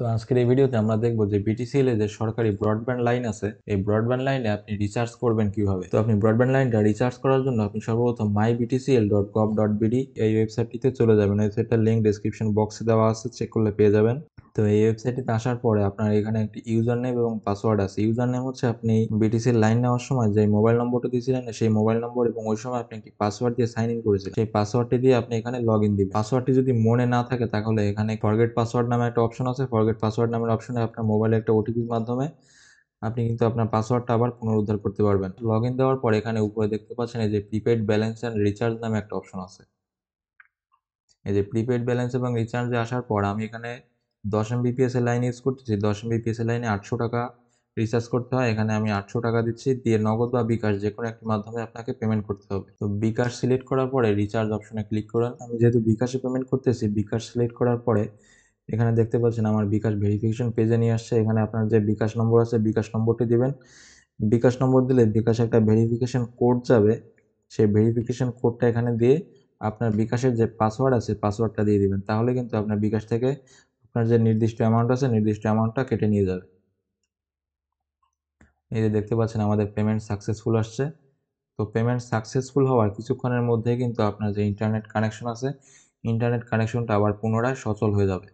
তো আজকের এই ভিডিওতে আমরা দেখবো যে বিটিসিএল এ যে সরকারি ব্রডব্যান্ড লাইন আছে এই ব্রডব্যান্ড লাইনে আপনি রিচার্জ করবেন কিভাবে তো আপনি ব্রডব্যান্ড লাইনটা রিচার্জ করার জন্য আপনি সর্বপ্রথম my BTCL dot gov dot BD এই ওয়েবসাইটটিতে চলে যাবেন ওয়েবসাইটটার লিঙ্ক ডিসক্রিপশন বক্সে দেওয়া আছে চেক করলে পেয়ে যাবেন তো এই ওয়েবসাইটটিতে আসার পরে আপনার এখানে একটি ইউজার নেম এবং পাসওয়ার্ড আছে ইউজার নেম হচ্ছে আপনি বিটিসির লাইন নেওয়ার সময় যে মোবাইল নম্বরটা দিয়েছিলেন সেই মোবাইল নম্বর এবং ওই সময় আপনি একটি পাসওয়ার্ড দিয়ে সাইন ইন করেছিলেন সেই পাসওয়ার্ডটি দিয়ে আপনি এখানে লগ ইন দিবেন পাসওয়ার্ডটি যদি মনে না থাকে তাহলে এখানে ফরগেট পাসওয়ার্ড নামে একটা অপশন আছে ফরগেট পাসওয়ার্ড নামের অপশনে আপনার মোবাইলে একটা ওটিপির মাধ্যমে আপনি কিন্তু আপনার পাসওয়ার্ডটা আবার পুনরুদ্ধার করতে পারবেন লগ ইন দেওয়ার পর এখানে উপরে দেখতে পাচ্ছেন এই যে প্রিপেড ব্যালেন্স অ্যান্ড রিচার্জ নামে একটা অপশন আছে এই যে প্রিপেড ব্যালেন্স এবং রিচার্জে আসার পর আমি এখানে দশ এমবিপিএস এর লাইন ইউজ করতেছি দশ এমবিপিএস এর লাইনে আটশো টাকা রিচার্জ করতে হয় এখানে আমি আটশো টাকা দিচ্ছি দিয়ে নগদ বা বিকাশ যে কোনো একটি মাধ্যমে আপনাকে পেমেন্ট করতে হবে তো বিকাশ সিলেক্ট করার পরে রিচার্জ অপশনে ক্লিক করেন আমি যেহেতু বিকাশে পেমেন্ট করতেছি বিকাশ সিলেক্ট করার পরে এখানে দেখতে পাচ্ছেন আমার বিকাশ ভেরিফিকেশন পেজে নিয়ে আসছে এখানে আপনার যে বিকাশ নম্বর আছে বিকাশ নম্বরটি দিবেন বিকাশ নম্বর দিলে বিকাশে একটা ভেরিফিকেশন কোড যাবে সেই ভেরিফিকেশন কোডটা এখানে দিয়ে আপনার বিকাশের যে পাসওয়ার্ড আছে পাসওয়ার্ডটা দিয়ে দিবেন তাহলে কিন্তু আপনার বিকাশ থেকে আপনার যে নির্দিষ্ট অ্যামাউন্ট আছে নির্দিষ্ট অ্যামাউন্টটা কেটে নিয়ে যাবে এই যে দেখতে পাচ্ছেন আমাদের পেমেন্ট সাকসেসফুল আসছে তো পেমেন্ট সাকসেসফুল হওয়ার কিছুক্ষণের মধ্যেই কিন্তু আপনার যে ইন্টারনেট কানেকশন আছে ইন্টারনেট কানেকশনটা আবার পুনরায় সচল হয়ে যাবে